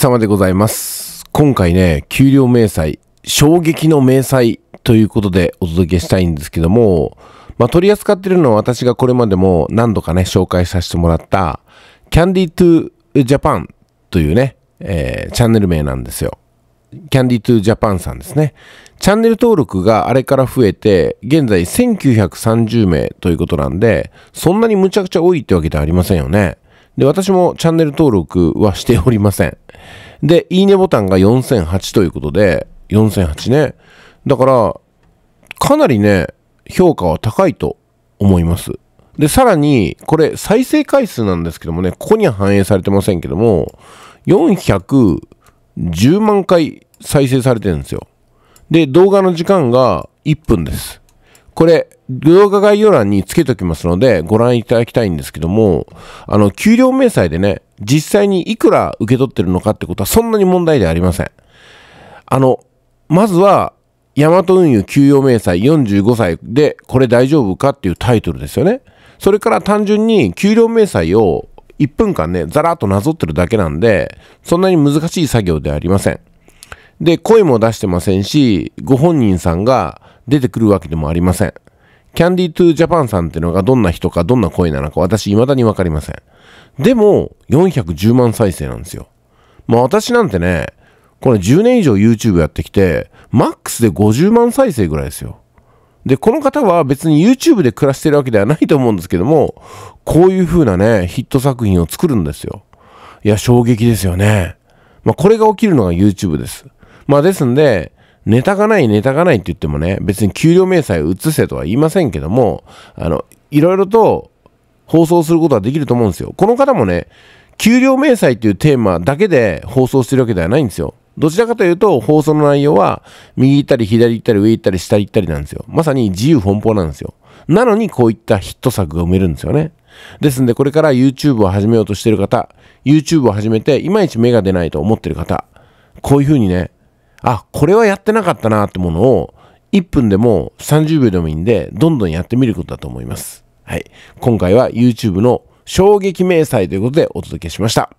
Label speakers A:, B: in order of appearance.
A: 様でございます。今回ね、給料明細、衝撃の明細ということでお届けしたいんですけども、まあ、取り扱ってるのは私がこれまでも何度かね、紹介させてもらった、キャンディー to Japan というね、えー、チャンネル名なんですよ。キャンディートゥジャパンさんですね。チャンネル登録があれから増えて、現在1930名ということなんで、そんなにむちゃくちゃ多いってわけではありませんよね。で、私もチャンネル登録はしておりません。で、いいねボタンが4008ということで、4008ね。だから、かなりね、評価は高いと思います。で、さらに、これ再生回数なんですけどもね、ここには反映されてませんけども、410万回再生されてるんですよ。で、動画の時間が1分です。これ、動画概要欄につけておきますので、ご覧いただきたいんですけども、あの、給料明細でね、実際にいくら受け取ってるのかってことはそんなに問題ではありません。あの、まずは、ヤマト運輸給与明細45歳でこれ大丈夫かっていうタイトルですよね。それから単純に給料明細を1分間ね、ザラーっとなぞってるだけなんで、そんなに難しい作業ではありません。で、声も出してませんし、ご本人さんが出てくるわけでもありません。キャンディートゥージャパンさんっていうのがどんな人かどんな声なのか私未だにわかりません。でも、410万再生なんですよ。まあ私なんてね、これ10年以上 YouTube やってきて、マックスで50万再生ぐらいですよ。で、この方は別に YouTube で暮らしてるわけではないと思うんですけども、こういう風なね、ヒット作品を作るんですよ。いや、衝撃ですよね。まあこれが起きるのが YouTube です。まあですんで、ネタがないネタがないって言ってもね、別に給料明細を移せとは言いませんけども、あの、いろいろと放送することはできると思うんですよ。この方もね、給料明細っていうテーマだけで放送してるわけではないんですよ。どちらかというと、放送の内容は、右行ったり、左行ったり、上行ったり、下行ったりなんですよ。まさに自由奔放なんですよ。なのに、こういったヒット作が生めるんですよね。ですんで、これから YouTube を始めようとしてる方、YouTube を始めて、いまいち芽が出ないと思ってる方、こういう風にね、あ、これはやってなかったなってものを、1分でも30秒でもいいんで、どんどんやってみることだと思います。はい。今回は YouTube の衝撃明細ということでお届けしました。